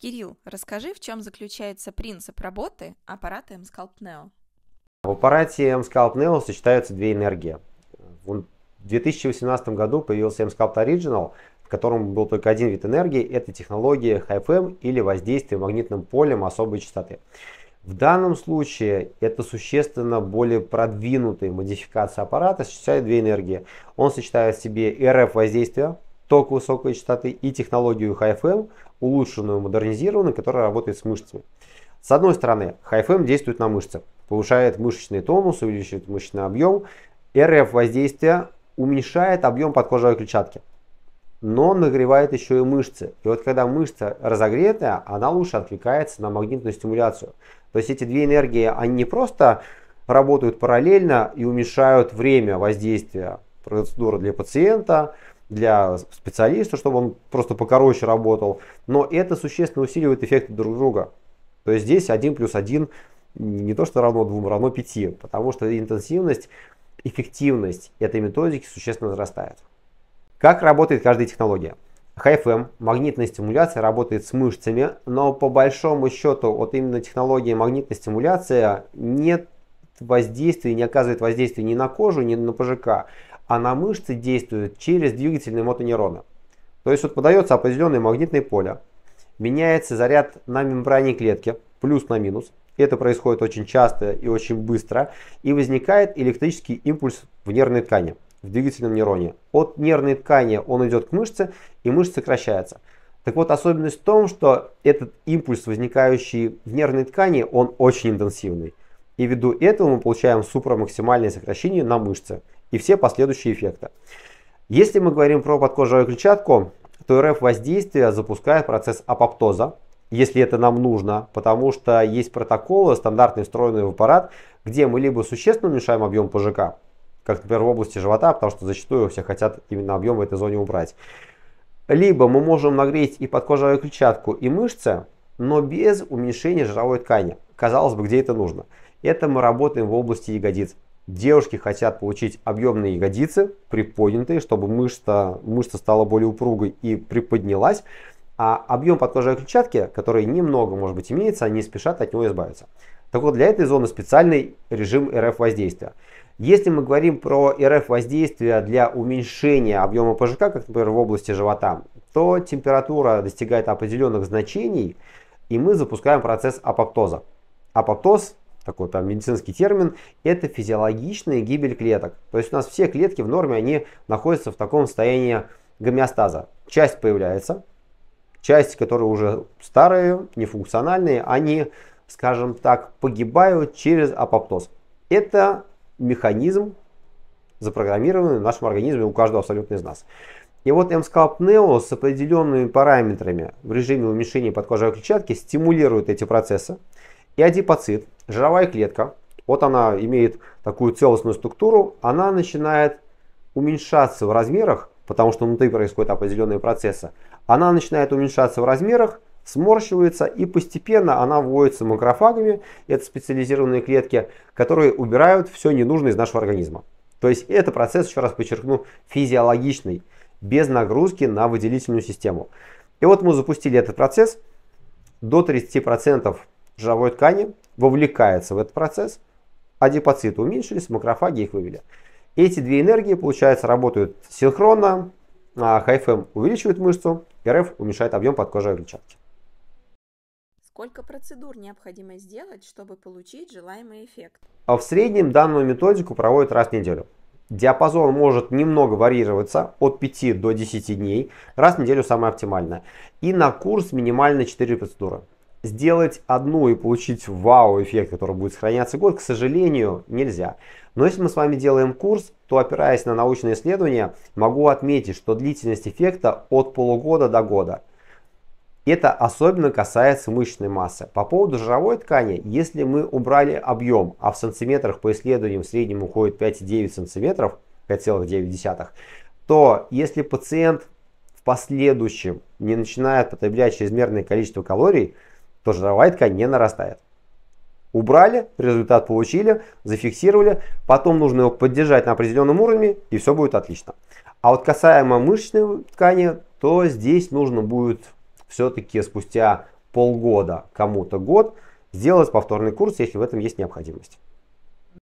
Кирилл, расскажи, в чем заключается принцип работы аппарата M-Sculpt Neo? В аппарате M-Sculpt Neo сочетаются две энергии. В 2018 году появился M-Sculpt Original, в котором был только один вид энергии. Это технология HFM или воздействие магнитным полем особой частоты. В данном случае это существенно более продвинутая модификация аппарата, сочетает две энергии. Он сочетает в себе РФ воздействие, ток высокой частоты и технологию HFM, улучшенную, модернизированную, которая работает с мышцами. С одной стороны, HFM действует на мышцы, повышает мышечный тонус, увеличивает мышечный объем. РФ воздействие уменьшает объем подкожной клетчатки, но нагревает еще и мышцы. И вот когда мышца разогретая, она лучше откликается на магнитную стимуляцию. То есть эти две энергии, они не просто работают параллельно и уменьшают время воздействия процедуры для пациента, для специалиста, чтобы он просто покороче работал. Но это существенно усиливает эффекты друг друга. То есть здесь 1 плюс 1 не то что равно 2, равно 5, потому что интенсивность, эффективность этой методики существенно возрастает. Как работает каждая технология? HFM, магнитная стимуляция, работает с мышцами, но по большому счету вот именно технология магнитной стимуляции нет воздействия, не оказывает воздействия ни на кожу, ни на ПЖК а на мышцы действует через двигательные мотонейроны. То есть вот подается определенное магнитное поле, меняется заряд на мембране клетки, плюс на минус. Это происходит очень часто и очень быстро. И возникает электрический импульс в нервной ткани, в двигательном нейроне. От нервной ткани он идет к мышце, и мышца сокращается. Так вот, особенность в том, что этот импульс, возникающий в нервной ткани, он очень интенсивный. И ввиду этого мы получаем супрамаксимальное сокращение на мышце и все последующие эффекты. Если мы говорим про подкожную клетчатку, то РФ воздействие запускает процесс апоптоза, если это нам нужно, потому что есть протоколы, стандартные встроенные в аппарат, где мы либо существенно уменьшаем объем ПЖК, как, например, в области живота, потому что зачастую все хотят именно объем в этой зоне убрать. Либо мы можем нагреть и подкожную клетчатку, и мышцы, но без уменьшения жировой ткани. Казалось бы, где это нужно? Это мы работаем в области ягодиц. Девушки хотят получить объемные ягодицы, приподнятые, чтобы мышца, мышца стала более упругой и приподнялась. А объем подкожной клетчатки, который немного, может быть, имеется, они спешат от него избавиться. Так вот, для этой зоны специальный режим РФ воздействия. Если мы говорим про РФ воздействия для уменьшения объема ПЖК, как, например, в области живота, то температура достигает определенных значений, и мы запускаем процесс апоптоза. Апоптоз такой прям медицинский термин, это физиологичная гибель клеток. То есть у нас все клетки в норме, они находятся в таком состоянии гомеостаза. Часть появляется, часть, которые уже старые, нефункциональные, они, скажем так, погибают через апоптоз. Это механизм, запрограммированный в нашем организме, у каждого абсолютно из нас. И вот MSCALP с определенными параметрами в режиме уменьшения подкожной клетчатки стимулирует эти процессы. И адипоцит, жировая клетка, вот она имеет такую целостную структуру, она начинает уменьшаться в размерах, потому что внутри происходят определенные процессы. Она начинает уменьшаться в размерах, сморщивается и постепенно она вводится макрофагами. Это специализированные клетки, которые убирают все ненужное из нашего организма. То есть это процесс, еще раз подчеркну, физиологичный, без нагрузки на выделительную систему. И вот мы запустили этот процесс. До 30% жировой ткани вовлекается в этот процесс, адипоциты уменьшились, макрофаги их вывели. Эти две энергии, получается, работают синхронно, а ХФМ увеличивает мышцу, РФ уменьшает объем подкожной клетчатки. Сколько процедур необходимо сделать, чтобы получить желаемый эффект? А в среднем данную методику проводят раз в неделю. Диапазон может немного варьироваться от 5 до 10 дней. Раз в неделю самое оптимальное. И на курс минимально 4 процедуры сделать одну и получить вау-эффект, который будет сохраняться год, к сожалению, нельзя. Но если мы с вами делаем курс, то опираясь на научные исследования, могу отметить, что длительность эффекта от полугода до года. Это особенно касается мышечной массы. По поводу жировой ткани, если мы убрали объем, а в сантиметрах по исследованиям в среднем уходит 5,9 сантиметров, 5,9, то если пациент в последующем не начинает потреблять чрезмерное количество калорий, то жировая ткань не нарастает. Убрали, результат получили, зафиксировали, потом нужно его поддержать на определенном уровне и все будет отлично. А вот касаемо мышечной ткани, то здесь нужно будет все-таки спустя полгода, кому-то год, сделать повторный курс, если в этом есть необходимость.